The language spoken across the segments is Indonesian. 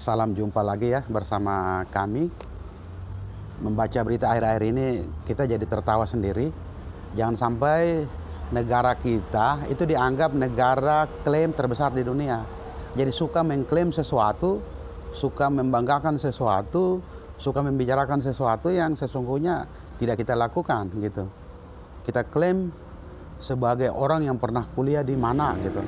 salam jumpa lagi ya bersama kami. Membaca berita akhir-akhir ini kita jadi tertawa sendiri. Jangan sampai negara kita itu dianggap negara klaim terbesar di dunia. Jadi suka mengklaim sesuatu, suka membanggakan sesuatu, suka membicarakan sesuatu yang sesungguhnya tidak kita lakukan gitu. Kita klaim sebagai orang yang pernah kuliah di mana gitu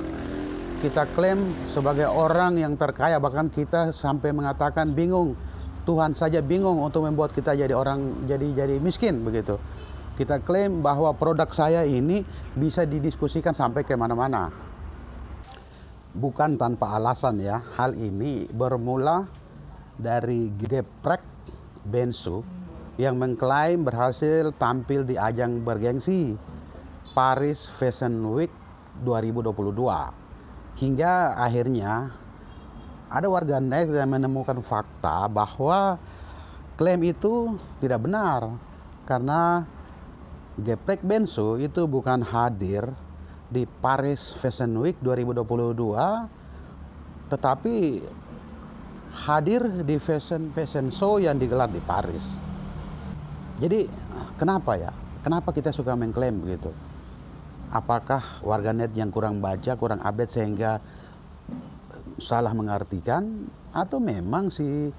kita klaim sebagai orang yang terkaya bahkan kita sampai mengatakan bingung Tuhan saja bingung untuk membuat kita jadi orang jadi jadi miskin begitu. Kita klaim bahwa produk saya ini bisa didiskusikan sampai ke mana-mana. Bukan tanpa alasan ya, hal ini bermula dari geprek Bensu yang mengklaim berhasil tampil di ajang bergengsi Paris Fashion Week 2022. Hingga akhirnya ada warganet yang menemukan fakta bahwa klaim itu tidak benar karena Geprek Bensu itu bukan hadir di Paris Fashion Week 2022 tetapi hadir di fashion fashion show yang digelar di Paris. Jadi kenapa ya? Kenapa kita suka mengklaim begitu? apakah warganet yang kurang baca, kurang update sehingga salah mengartikan atau memang si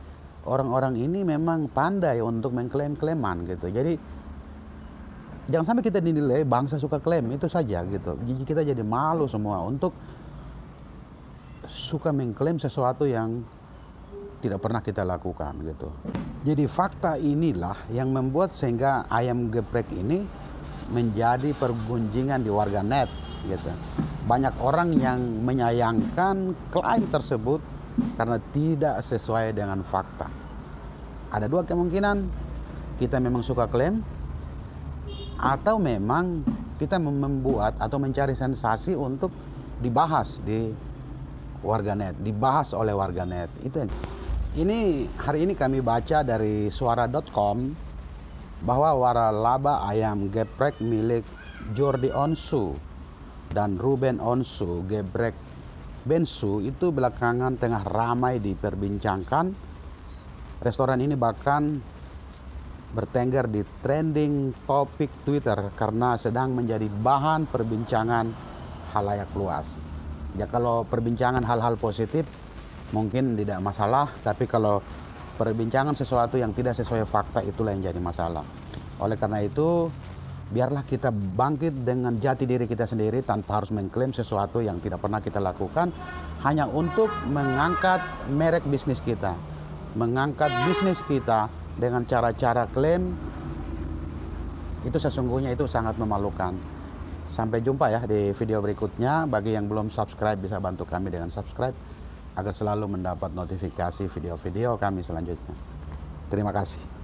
orang-orang ini memang pandai untuk mengklaim-klaiman gitu. Jadi jangan sampai kita dinilai bangsa suka klaim itu saja gitu. Jadi kita jadi malu semua untuk suka mengklaim sesuatu yang tidak pernah kita lakukan gitu. Jadi fakta inilah yang membuat sehingga ayam geprek ini menjadi pergunjingan di warganet gitu. Banyak orang yang menyayangkan klaim tersebut karena tidak sesuai dengan fakta. Ada dua kemungkinan, kita memang suka klaim atau memang kita membuat atau mencari sensasi untuk dibahas di warganet, dibahas oleh warganet. Itu ini hari ini kami baca dari suara.com bahwa waralaba ayam geprek milik Jordi Onsu dan Ruben Onsu geprek Bensu itu belakangan tengah ramai diperbincangkan. Restoran ini bahkan bertengger di trending topik Twitter karena sedang menjadi bahan perbincangan halayak luas. Ya kalau perbincangan hal-hal positif mungkin tidak masalah, tapi kalau perbincangan sesuatu yang tidak sesuai fakta itulah yang jadi masalah. Oleh karena itu, biarlah kita bangkit dengan jati diri kita sendiri tanpa harus mengklaim sesuatu yang tidak pernah kita lakukan hanya untuk mengangkat merek bisnis kita, mengangkat bisnis kita dengan cara-cara klaim itu sesungguhnya itu sangat memalukan. Sampai jumpa ya di video berikutnya. Bagi yang belum subscribe bisa bantu kami dengan subscribe agar selalu mendapat notifikasi video-video kami selanjutnya. Terima kasih.